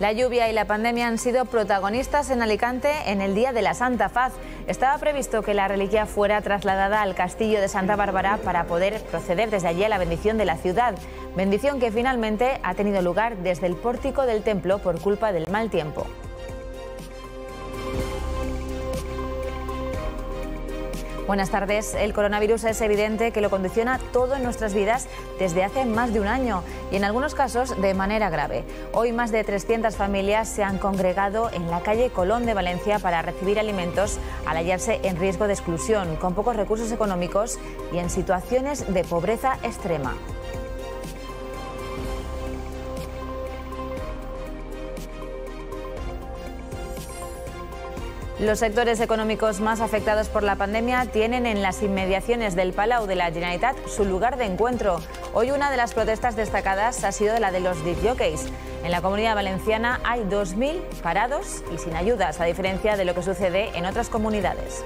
La lluvia y la pandemia han sido protagonistas en Alicante en el Día de la Santa Faz. Estaba previsto que la reliquia fuera trasladada al castillo de Santa Bárbara para poder proceder desde allí a la bendición de la ciudad, bendición que finalmente ha tenido lugar desde el pórtico del templo por culpa del mal tiempo. Buenas tardes. El coronavirus es evidente que lo condiciona todo en nuestras vidas desde hace más de un año y en algunos casos de manera grave. Hoy más de 300 familias se han congregado en la calle Colón de Valencia para recibir alimentos al hallarse en riesgo de exclusión, con pocos recursos económicos y en situaciones de pobreza extrema. Los sectores económicos más afectados por la pandemia tienen en las inmediaciones del Palau de la Generalitat su lugar de encuentro. Hoy una de las protestas destacadas ha sido la de los disjockeys. En la comunidad valenciana hay 2.000 parados y sin ayudas, a diferencia de lo que sucede en otras comunidades.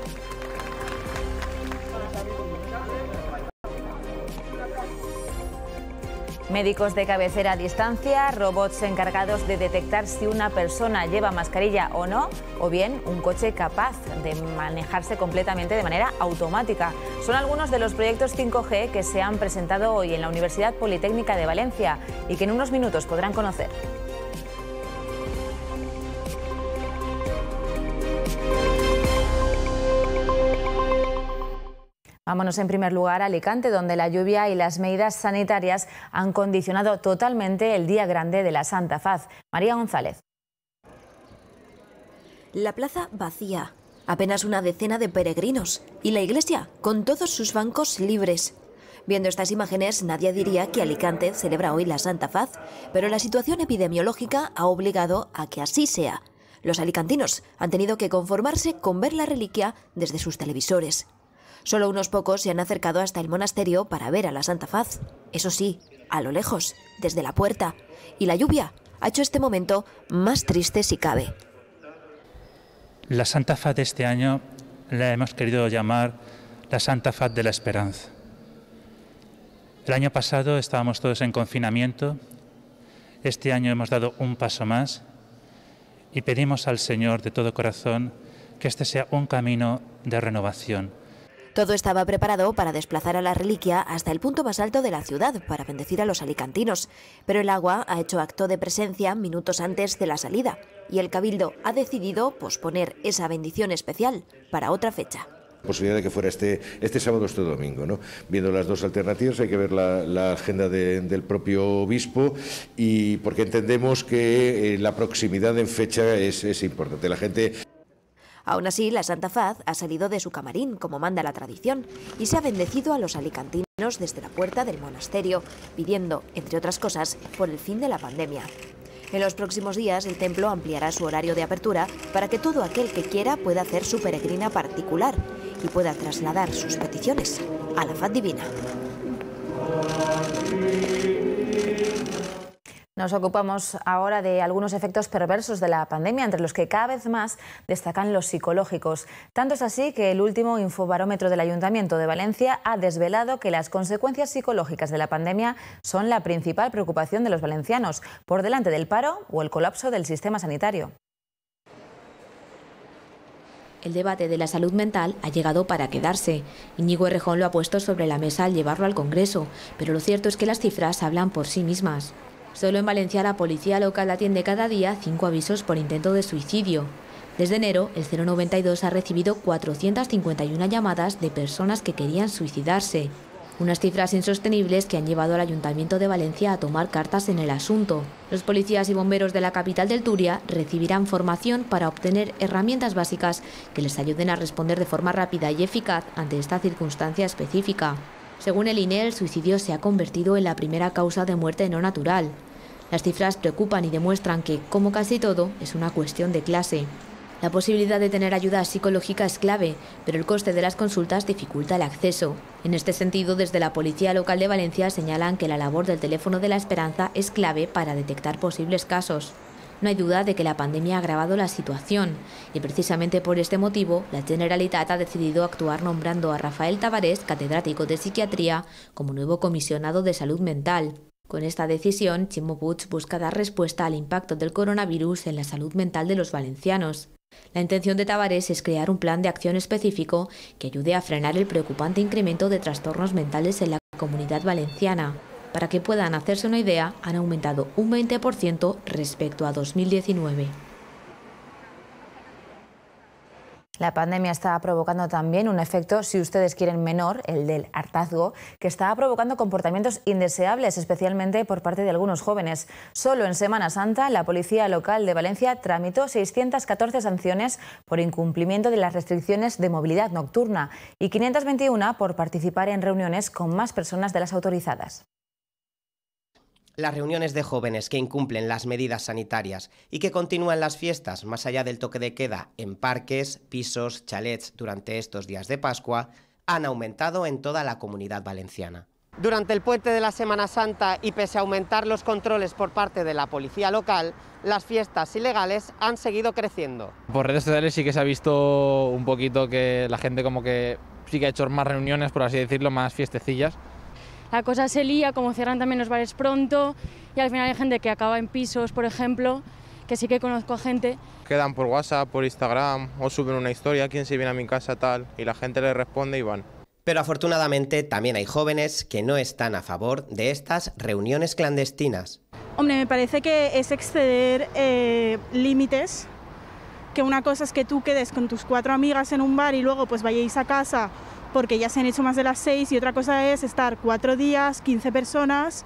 médicos de cabecera a distancia, robots encargados de detectar si una persona lleva mascarilla o no, o bien un coche capaz de manejarse completamente de manera automática. Son algunos de los proyectos 5G que se han presentado hoy en la Universidad Politécnica de Valencia y que en unos minutos podrán conocer. Vámonos en primer lugar a Alicante, donde la lluvia y las medidas sanitarias han condicionado totalmente el día grande de la Santa Faz. María González. La plaza vacía, apenas una decena de peregrinos, y la iglesia con todos sus bancos libres. Viendo estas imágenes, nadie diría que Alicante celebra hoy la Santa Faz, pero la situación epidemiológica ha obligado a que así sea. Los alicantinos han tenido que conformarse con ver la reliquia desde sus televisores. Solo unos pocos se han acercado hasta el monasterio para ver a la Santa Faz. Eso sí, a lo lejos, desde la puerta. Y la lluvia ha hecho este momento más triste si cabe. La Santa Faz de este año la hemos querido llamar la Santa Faz de la Esperanza. El año pasado estábamos todos en confinamiento, este año hemos dado un paso más y pedimos al Señor de todo corazón que este sea un camino de renovación, todo estaba preparado para desplazar a la reliquia hasta el punto más alto de la ciudad para bendecir a los alicantinos, pero el agua ha hecho acto de presencia minutos antes de la salida y el cabildo ha decidido posponer esa bendición especial para otra fecha posibilidad de que fuera este, este sábado este domingo. ¿no? Viendo las dos alternativas, hay que ver la, agenda del propio obispo y porque entendemos que eh, la proximidad en fecha es, es importante. La gente Aún así, la Santa Faz ha salido de su camarín, como manda la tradición, y se ha bendecido a los alicantinos desde la puerta del monasterio, pidiendo, entre otras cosas, por el fin de la pandemia. En los próximos días, el templo ampliará su horario de apertura para que todo aquel que quiera pueda hacer su peregrina particular y pueda trasladar sus peticiones a la faz divina. Nos ocupamos ahora de algunos efectos perversos de la pandemia, entre los que cada vez más destacan los psicológicos. Tanto es así que el último infobarómetro del Ayuntamiento de Valencia ha desvelado que las consecuencias psicológicas de la pandemia son la principal preocupación de los valencianos, por delante del paro o el colapso del sistema sanitario. El debate de la salud mental ha llegado para quedarse. Íñigo Errejón lo ha puesto sobre la mesa al llevarlo al Congreso, pero lo cierto es que las cifras hablan por sí mismas. Solo en Valencia la policía local atiende cada día cinco avisos por intento de suicidio. Desde enero, el 092 ha recibido 451 llamadas de personas que querían suicidarse. Unas cifras insostenibles que han llevado al Ayuntamiento de Valencia a tomar cartas en el asunto. Los policías y bomberos de la capital del Turia recibirán formación para obtener herramientas básicas que les ayuden a responder de forma rápida y eficaz ante esta circunstancia específica. Según el INE, el suicidio se ha convertido en la primera causa de muerte no natural. Las cifras preocupan y demuestran que, como casi todo, es una cuestión de clase. La posibilidad de tener ayuda psicológica es clave, pero el coste de las consultas dificulta el acceso. En este sentido, desde la Policía Local de Valencia señalan que la labor del teléfono de la esperanza es clave para detectar posibles casos. No hay duda de que la pandemia ha agravado la situación y precisamente por este motivo la Generalitat ha decidido actuar nombrando a Rafael Tavares, catedrático de psiquiatría, como nuevo comisionado de salud mental. Con esta decisión, Chimo Puig busca dar respuesta al impacto del coronavirus en la salud mental de los valencianos. La intención de Tavares es crear un plan de acción específico que ayude a frenar el preocupante incremento de trastornos mentales en la comunidad valenciana. Para que puedan hacerse una idea, han aumentado un 20% respecto a 2019. La pandemia está provocando también un efecto, si ustedes quieren, menor, el del hartazgo, que está provocando comportamientos indeseables, especialmente por parte de algunos jóvenes. Solo en Semana Santa, la Policía Local de Valencia tramitó 614 sanciones por incumplimiento de las restricciones de movilidad nocturna y 521 por participar en reuniones con más personas de las autorizadas. Las reuniones de jóvenes que incumplen las medidas sanitarias y que continúan las fiestas más allá del toque de queda en parques, pisos, chalets durante estos días de Pascua han aumentado en toda la comunidad valenciana. Durante el puente de la Semana Santa y pese a aumentar los controles por parte de la policía local, las fiestas ilegales han seguido creciendo. Por redes sociales sí que se ha visto un poquito que la gente como que sí que ha hecho más reuniones, por así decirlo, más fiestecillas la cosa se lía, como cierran también los bares pronto y al final hay gente que acaba en pisos, por ejemplo, que sí que conozco a gente. Quedan por WhatsApp, por Instagram o suben una historia, quién se viene a mi casa tal, y la gente le responde y van. Pero afortunadamente también hay jóvenes que no están a favor de estas reuniones clandestinas. Hombre, me parece que es exceder eh, límites, que una cosa es que tú quedes con tus cuatro amigas en un bar y luego pues vayáis a casa porque ya se han hecho más de las seis y otra cosa es estar cuatro días, 15 personas,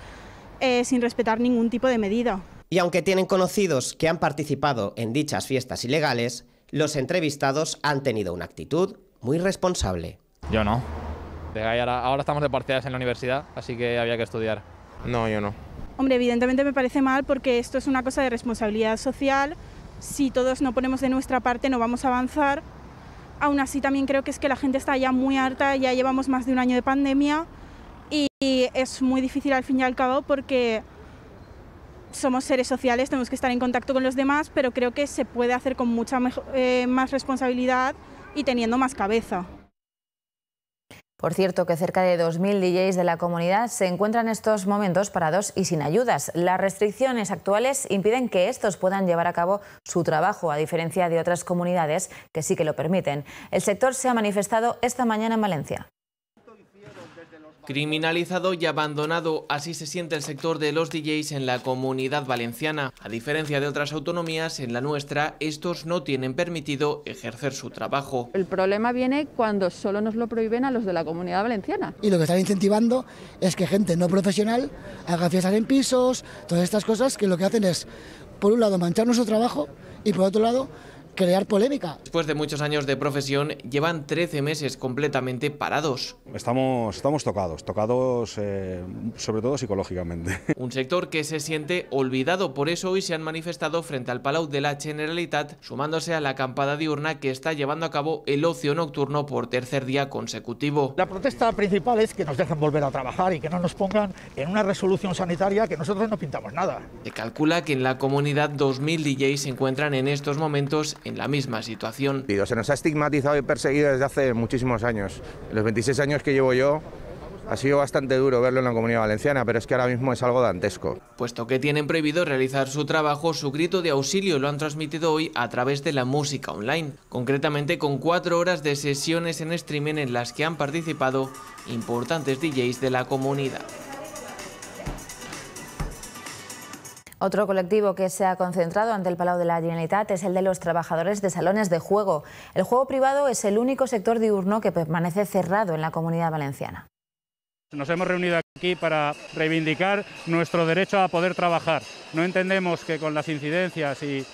eh, sin respetar ningún tipo de medida. Y aunque tienen conocidos que han participado en dichas fiestas ilegales, los entrevistados han tenido una actitud muy responsable. Yo no. Ahora, ahora estamos de partidas en la universidad, así que había que estudiar. No, yo no. Hombre, evidentemente me parece mal porque esto es una cosa de responsabilidad social. Si todos no ponemos de nuestra parte no vamos a avanzar Aún así también creo que es que la gente está ya muy harta, ya llevamos más de un año de pandemia y es muy difícil al fin y al cabo porque somos seres sociales, tenemos que estar en contacto con los demás, pero creo que se puede hacer con mucha eh, más responsabilidad y teniendo más cabeza. Por cierto, que cerca de 2.000 DJs de la comunidad se encuentran en estos momentos parados y sin ayudas. Las restricciones actuales impiden que estos puedan llevar a cabo su trabajo, a diferencia de otras comunidades que sí que lo permiten. El sector se ha manifestado esta mañana en Valencia. Criminalizado y abandonado, así se siente el sector de los DJs en la comunidad valenciana. A diferencia de otras autonomías, en la nuestra, estos no tienen permitido ejercer su trabajo. El problema viene cuando solo nos lo prohíben a los de la comunidad valenciana. Y lo que están incentivando es que gente no profesional haga fiestas en pisos, todas estas cosas que lo que hacen es, por un lado, manchar nuestro trabajo y por otro lado, crear polémica. Después de muchos años de profesión, llevan 13 meses completamente parados. Estamos, estamos tocados, tocados eh, sobre todo psicológicamente. Un sector que se siente olvidado, por eso ...y se han manifestado frente al Palau de la Generalitat, sumándose a la acampada diurna que está llevando a cabo el ocio nocturno por tercer día consecutivo. La protesta principal es que nos dejen volver a trabajar y que no nos pongan en una resolución sanitaria que nosotros no pintamos nada. Se calcula que en la comunidad 2.000 DJs se encuentran en estos momentos en la misma situación. Se nos ha estigmatizado y perseguido desde hace muchísimos años. En los 26 años que llevo yo, ha sido bastante duro verlo en la comunidad valenciana, pero es que ahora mismo es algo dantesco. Puesto que tienen prohibido realizar su trabajo, su grito de auxilio lo han transmitido hoy a través de la música online, concretamente con cuatro horas de sesiones en streaming en las que han participado importantes DJs de la comunidad. Otro colectivo que se ha concentrado ante el Palau de la Generalitat es el de los trabajadores de salones de juego. El juego privado es el único sector diurno que permanece cerrado en la comunidad valenciana. Nos hemos reunido aquí para reivindicar nuestro derecho a poder trabajar. No entendemos que con las incidencias y,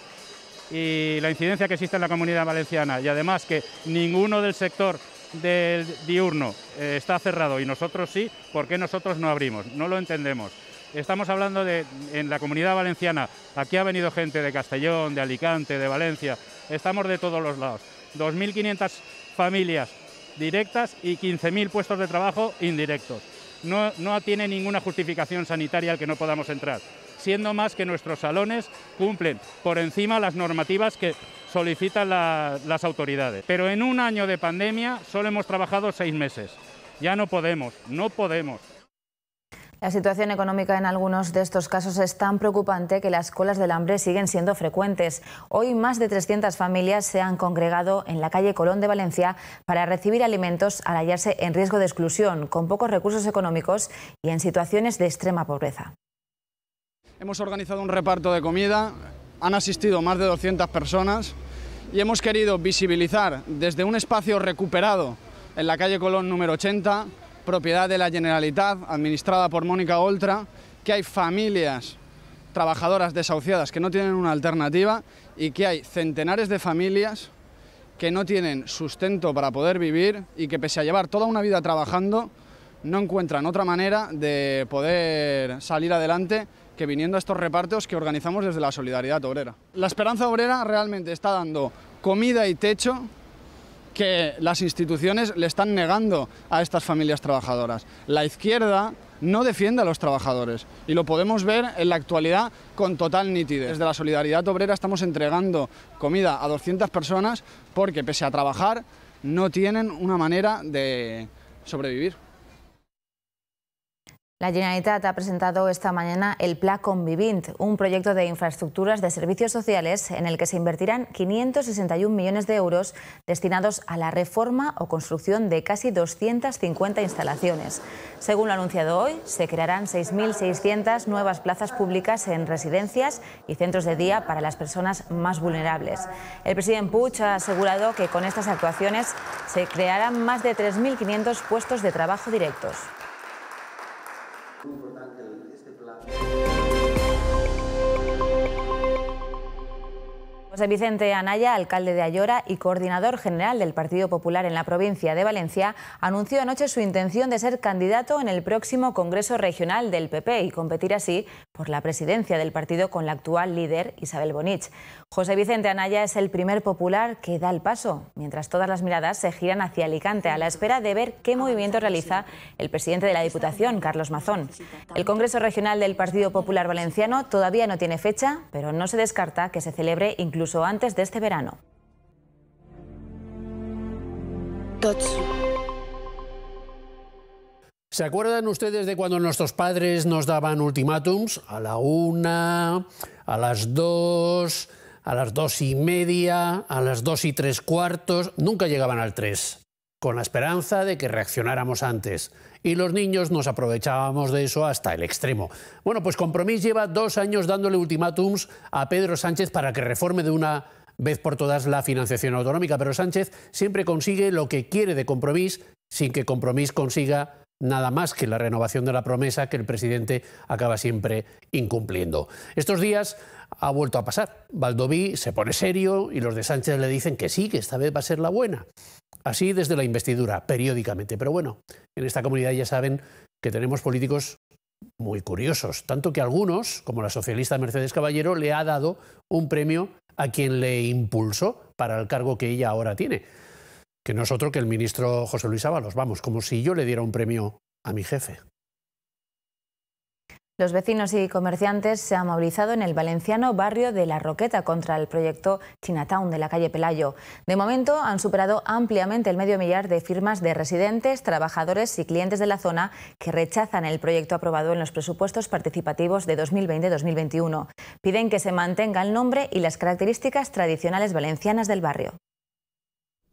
la incidencia que existe en la comunidad valenciana y además que ninguno del sector del diurno eh, está cerrado y nosotros sí, ¿por qué nosotros no abrimos? No lo entendemos. Estamos hablando de, en la comunidad valenciana, aquí ha venido gente de Castellón, de Alicante, de Valencia, estamos de todos los lados. 2.500 familias directas y 15.000 puestos de trabajo indirectos. No, no tiene ninguna justificación sanitaria al que no podamos entrar, siendo más que nuestros salones cumplen por encima las normativas que solicitan las autoridades. Pero en un año de pandemia solo hemos trabajado seis meses. Ya no podemos, no podemos. La situación económica en algunos de estos casos es tan preocupante que las colas del hambre siguen siendo frecuentes. Hoy más de 300 familias se han congregado en la calle Colón de Valencia para recibir alimentos al hallarse en riesgo de exclusión, con pocos recursos económicos y en situaciones de extrema pobreza. Hemos organizado un reparto de comida, han asistido más de 200 personas y hemos querido visibilizar desde un espacio recuperado en la calle Colón número 80 propiedad de la Generalitat, administrada por Mónica Oltra, que hay familias trabajadoras desahuciadas que no tienen una alternativa y que hay centenares de familias que no tienen sustento para poder vivir y que pese a llevar toda una vida trabajando, no encuentran otra manera de poder salir adelante que viniendo a estos repartos que organizamos desde la Solidaridad Obrera. La Esperanza Obrera realmente está dando comida y techo que las instituciones le están negando a estas familias trabajadoras. La izquierda no defiende a los trabajadores y lo podemos ver en la actualidad con total nitidez. Desde la Solidaridad Obrera estamos entregando comida a 200 personas porque pese a trabajar no tienen una manera de sobrevivir. La Generalitat ha presentado esta mañana el Pla Convivint, un proyecto de infraestructuras de servicios sociales en el que se invertirán 561 millones de euros destinados a la reforma o construcción de casi 250 instalaciones. Según lo anunciado hoy, se crearán 6.600 nuevas plazas públicas en residencias y centros de día para las personas más vulnerables. El presidente Puig ha asegurado que con estas actuaciones se crearán más de 3.500 puestos de trabajo directos. chuva, tá José Vicente Anaya, alcalde de Ayora y coordinador general del Partido Popular en la provincia de Valencia, anunció anoche su intención de ser candidato en el próximo Congreso Regional del PP y competir así por la presidencia del partido con la actual líder Isabel Bonich. José Vicente Anaya es el primer popular que da el paso, mientras todas las miradas se giran hacia Alicante a la espera de ver qué movimiento realiza el presidente de la Diputación, Carlos Mazón. El Congreso Regional del Partido Popular Valenciano todavía no tiene fecha, pero no se descarta que se celebre incluso incluso antes de este verano. ¿Se acuerdan ustedes de cuando nuestros padres nos daban ultimátums? A la una, a las dos, a las dos y media, a las dos y tres cuartos, nunca llegaban al tres, con la esperanza de que reaccionáramos antes y los niños nos aprovechábamos de eso hasta el extremo. Bueno, pues Compromís lleva dos años dándole ultimátums a Pedro Sánchez para que reforme de una vez por todas la financiación autonómica, pero Sánchez siempre consigue lo que quiere de Compromís sin que Compromís consiga nada más que la renovación de la promesa que el presidente acaba siempre incumpliendo. Estos días ha vuelto a pasar. Valdoví se pone serio y los de Sánchez le dicen que sí, que esta vez va a ser la buena. Así desde la investidura, periódicamente. Pero bueno, en esta comunidad ya saben que tenemos políticos muy curiosos, tanto que algunos, como la socialista Mercedes Caballero, le ha dado un premio a quien le impulsó para el cargo que ella ahora tiene, que no es otro que el ministro José Luis Ábalos. Vamos, como si yo le diera un premio a mi jefe. Los vecinos y comerciantes se han movilizado en el valenciano barrio de La Roqueta contra el proyecto Chinatown de la calle Pelayo. De momento han superado ampliamente el medio millar de firmas de residentes, trabajadores y clientes de la zona que rechazan el proyecto aprobado en los presupuestos participativos de 2020-2021. Piden que se mantenga el nombre y las características tradicionales valencianas del barrio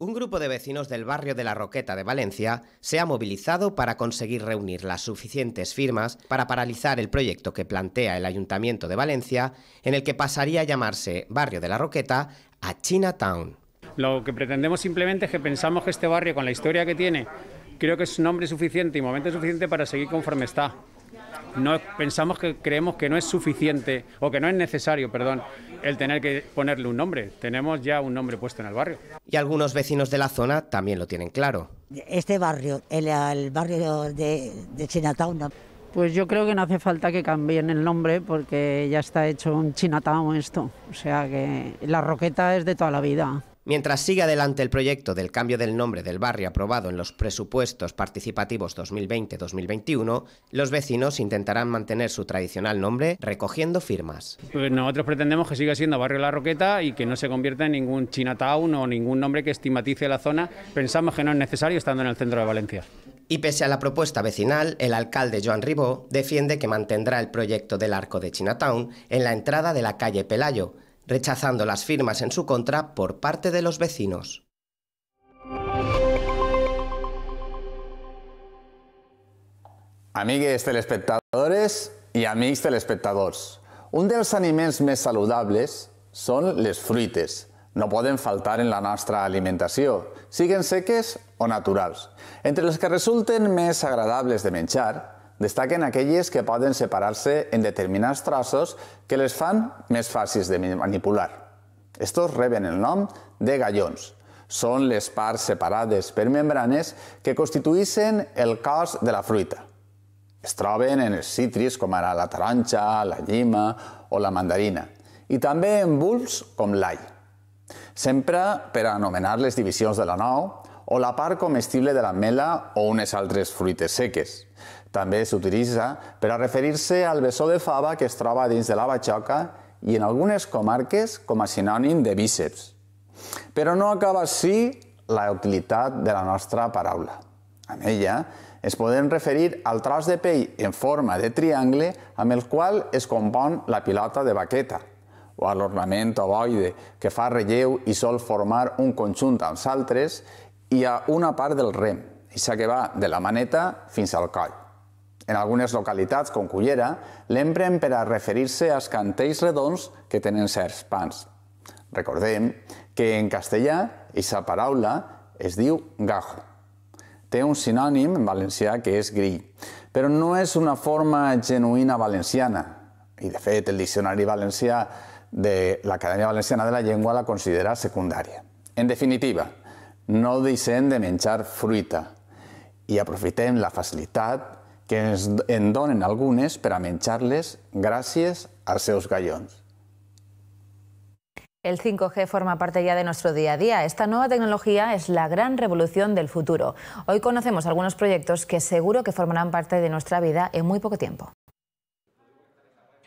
un grupo de vecinos del barrio de la Roqueta de Valencia se ha movilizado para conseguir reunir las suficientes firmas para paralizar el proyecto que plantea el Ayuntamiento de Valencia, en el que pasaría a llamarse Barrio de la Roqueta a Chinatown. Lo que pretendemos simplemente es que pensamos que este barrio, con la historia que tiene, creo que es nombre suficiente y momento suficiente para seguir conforme está no pensamos que creemos que no es suficiente o que no es necesario, perdón, el tener que ponerle un nombre. Tenemos ya un nombre puesto en el barrio. Y algunos vecinos de la zona también lo tienen claro. Este barrio, el, barrio de, Chinatown, Pues yo creo que no hace falta que cambien el nombre porque ya está hecho un Chinatown esto. O sea que la roqueta es de toda la vida. Mientras siga adelante el proyecto del cambio del nombre del barrio aprobado en los presupuestos participativos 2020-2021, los vecinos intentarán mantener su tradicional nombre recogiendo firmas. Pues nosotros pretendemos que siga siendo Barrio La Roqueta y que no se convierta en ningún Chinatown o ningún nombre que estigmatice la zona. Pensamos que no es necesario estando en el centro de Valencia. Y pese a la propuesta vecinal, el alcalde Joan Ribó defiende que mantendrá el proyecto del arco de Chinatown en la entrada de la calle Pelayo, rechazando las firmas en su contra por parte de los vecinos. Amigues telespectadores y amigos telespectadores... un los alimentos més saludables son les fruites. No pueden faltar en la nuestra alimentación... siguen seques o naturales... Entre los que resulten más agradables de menchar, Destaquen aquelles que poden separar-se en determinats trossos que les fan més fàcils de manipular. Estos reben el nom de gallons. Són les parts separades per membranes que constituïssin el cos de la fruita. Es troben en els citris com ara la taronja, la llima o la mandarina i també en bulbs com l'all. Sempre per anomenar les divisions de la nou o la part comestible de la mela o unes altres fruites seques. També s'utilitza per a referir-se al bessó de fava que es troba dins de la batxoca i en algunes comarques com a sinònim de bíceps. Però no acaba així la utilitat de la nostra paraula. Amb ella es poden referir al tros de pell en forma de triangle amb el qual es compon la pilota de baqueta, o a l'ornament ovoide que fa relleu i sol formar un conjunt amb altres, i a una part del rem, i que va de la maneta fins al coll. En algunes localitats, com Cullera, l'empren per a referir-se als cantells redons que tenen certs pans. Recordem que en castellà aquesta paraula es diu gajo. Té un sinònim en valencià que és grill, però no és una forma genuïna valenciana. I, de fet, el diccionari valencià de l'Acadèmia Valenciana de la Llengua la considera secundària. En definitiva, no deixem de menjar fruita i aprofitem la facilitat que en donen algunes a menjar-les gallons. El 5G forma parte ya de nuestro día a día. Esta nueva tecnología es la gran revolución del futuro. Hoy conocemos algunos proyectos que seguro que formarán parte de nuestra vida en muy poco tiempo.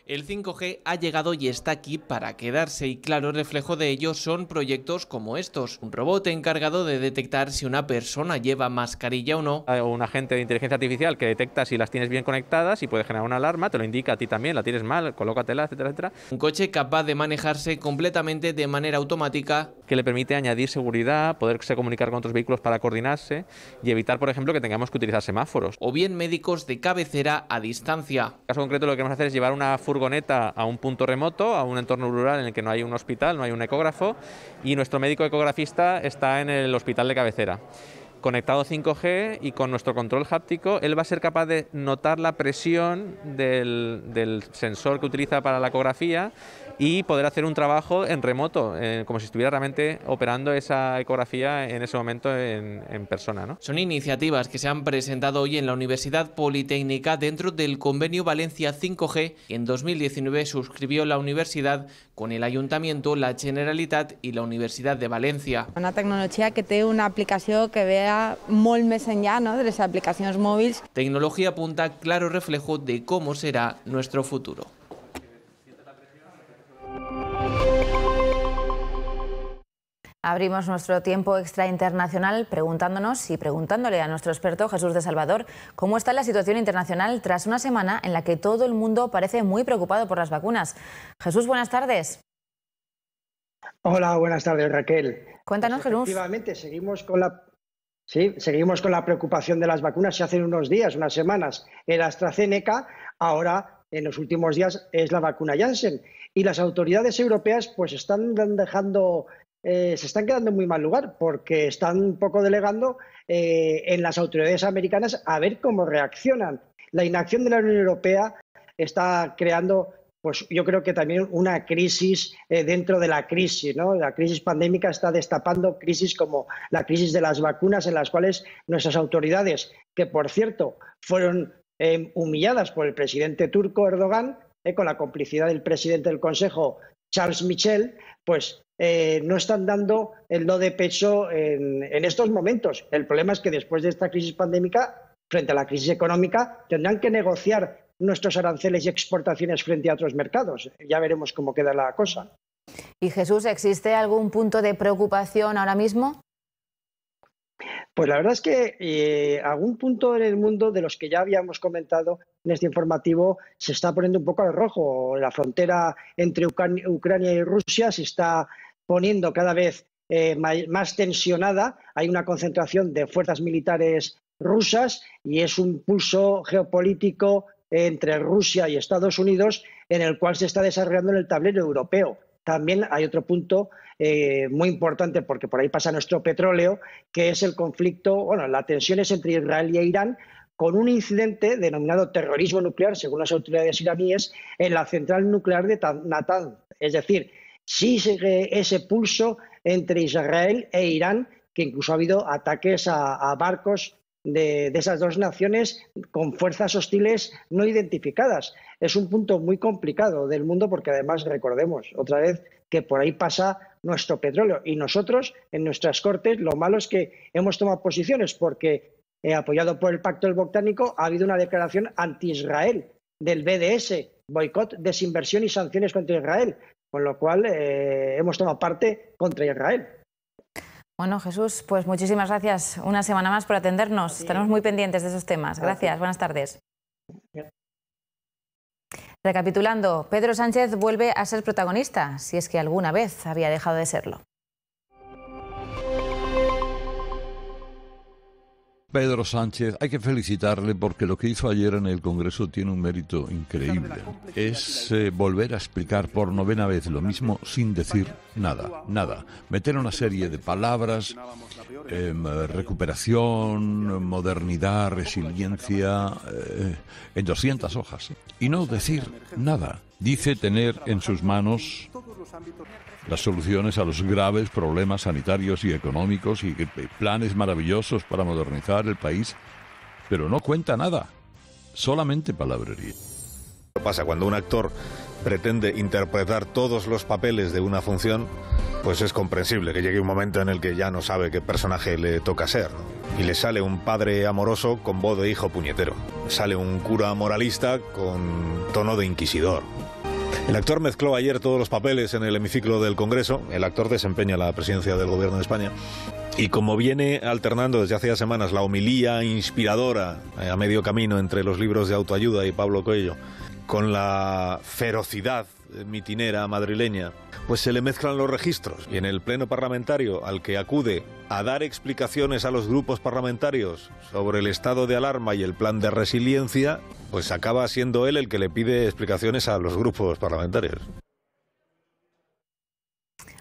El 5G ha llegado y está aquí para quedarse y claro reflejo de ello son proyectos como estos. Un robot encargado de detectar si una persona lleva mascarilla o no. un agente de inteligencia artificial que detecta si las tienes bien conectadas y puede generar una alarma, te lo indica a ti también, la tienes mal, colócatela, etcétera, etcétera. Un coche capaz de manejarse completamente de manera automática. Que le permite añadir seguridad, poderse comunicar con otros vehículos para coordinarse y evitar, por ejemplo, que tengamos que utilizar semáforos. O bien médicos de cabecera a distancia. En este caso concreto lo que queremos hacer es llevar una furgoneta a un punto remoto, a un entorno rural en el que no hay un hospital, no hay un ecógrafo, y nuestro médico ecografista está en el hospital de cabecera conectado 5G y con nuestro control háptico, él va a ser capaz de notar la presión del, sensor que utiliza para la ecografía y poder hacer un trabajo en remoto, eh, como si estuviera realmente operando esa ecografía en ese momento en, persona. Son iniciativas que se han presentado hoy en la Universidad Politécnica dentro del convenio Valencia 5G que en 2019 suscribió la universidad con el Ayuntamiento, la Generalitat y la Universidad de Valencia. Una tecnología que tiene una aplicación que vea muy más ya, no, de las aplicaciones móviles. Tecnología apunta claro reflejo de cómo será nuestro futuro. Abrimos nuestro tiempo extra internacional preguntándonos y preguntándole a nuestro experto Jesús de Salvador cómo está la situación internacional tras una semana en la que todo el mundo parece muy preocupado por las vacunas. Jesús, buenas tardes. Hola, buenas tardes Raquel. Cuéntanos, Jesús. Efectivamente, seguimos con la Sí, seguimos con la preocupación de las vacunas. Se hacen unos días, unas semanas, el AstraZeneca. Ahora, en los últimos días, es la vacuna Janssen. Y las autoridades europeas pues están dejando eh, se están quedando en muy mal lugar porque están un poco delegando eh, en las autoridades americanas a ver cómo reaccionan. La inacción de la Unión Europea está creando, pues yo creo que también una crisis eh, dentro de la crisis, ¿no? La crisis pandémica está destapando crisis como la crisis de las vacunas, en las cuales nuestras autoridades, que por cierto fueron humilladas por el presidente turco Erdogan, con la complicidad del presidente del Consejo Charles Michel, pues eh, no están dando el no de peso en, estos momentos. El problema es que después de esta crisis pandémica, frente a la crisis económica, tendrán que negociar nuestros aranceles y exportaciones frente a otros mercados. Ya veremos cómo queda la cosa. ¿Y Jesús, existe algún punto de preocupación ahora mismo? Pues la verdad es que eh, algún punto en el mundo de los que ya habíamos comentado en este informativo se está poniendo un poco al rojo. La frontera entre Ucrania y Rusia se está poniendo cada vez eh, más tensionada. Hay una concentración de fuerzas militares rusas y es un pulso geopolítico entre Rusia y Estados Unidos en el cual se está desarrollando en el tablero europeo. También hay otro punto eh, muy importante, porque por ahí pasa nuestro petróleo, que es el conflicto, bueno, las tensiones entre Israel e Irán, con un incidente denominado terrorismo nuclear, según las autoridades iraníes, en la central nuclear de Natanz. Es decir, sí sigue ese pulso entre Israel e Irán, que incluso ha habido ataques a, barcos de, esas dos naciones con fuerzas hostiles no identificadas. Es un punto muy complicado del mundo porque además recordemos otra vez que por ahí pasa nuestro petróleo y nosotros en nuestras cortes lo malo es que hemos tomado posiciones porque eh, apoyado por el pacto del Botánico, ha habido una declaración anti-Israel del BDS, boicot, desinversión y sanciones contra Israel. Con lo cual, eh, hemos tomado parte contra Israel. Bueno, Jesús, pues muchísimas gracias una semana más por atendernos. Estamos Estaremos muy pendientes de esos temas. Gracias, buenas tardes. Recapitulando, Pedro Sánchez vuelve a ser protagonista, si es que alguna vez había dejado de serlo. Pedro Sánchez, hay que felicitarle porque lo que hizo ayer en el Congreso tiene un mérito increíble. Es eh, volver a explicar por novena vez lo mismo sin decir nada, nada. Meter una serie de palabras, em, recuperación, modernidad, resiliencia, eh, en 200 hojas. ¿eh? Y no decir nada. Dice tener en sus manos las soluciones a los graves problemas sanitarios y económicos y planes maravillosos para modernizar el país, pero no cuenta nada, solamente palabrería. Pasa cuando un actor pretende interpretar todos los papeles de una función, pues es comprensible que llegue un momento en el que ya no sabe qué personaje le toca ser. Y le sale un padre amoroso con voz de hijo puñetero. Sale un cura moralista con tono de inquisidor. El actor mezcló ayer todos los papeles en el hemiciclo del Congreso. El actor desempeña la presidencia del Gobierno de España. Y como viene alternando desde hace ya semanas la homilía inspiradora eh, a medio camino entre los libros de autoayuda y Pablo Coello con la ferocidad mitinera madrileña, pues se le mezclan los registros y en el pleno parlamentario al que acude a dar explicaciones a los grupos parlamentarios sobre el estado de alarma y el plan de resiliencia, pues acaba siendo él el que le pide explicaciones a los grupos parlamentarios.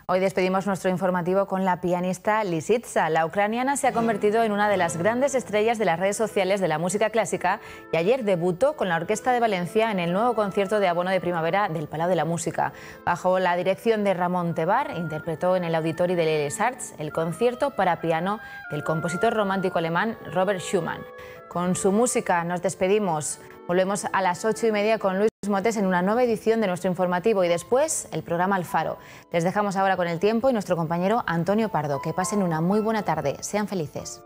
Hoy despedimos nuestro informativo con la pianista Lisitsa. La ucraniana se ha convertido en una de las grandes estrellas de las redes sociales de la música clásica y ayer debutó con la Orquesta de Valencia en el nuevo concierto de abono de primavera del Palau de la Música. Bajo la dirección de Ramón Tebar, interpretó en el Auditorio de Les Arts el concierto para piano del compositor romántico alemán Robert Schumann. Con su música nos despedimos. Volvemos a las ocho y media con Luis motes en una nueva edición de nuestro informativo y después el programa Alfaro. Les dejamos ahora con el tiempo y nuestro compañero Antonio Pardo. Que pasen una muy buena tarde. Sean felices.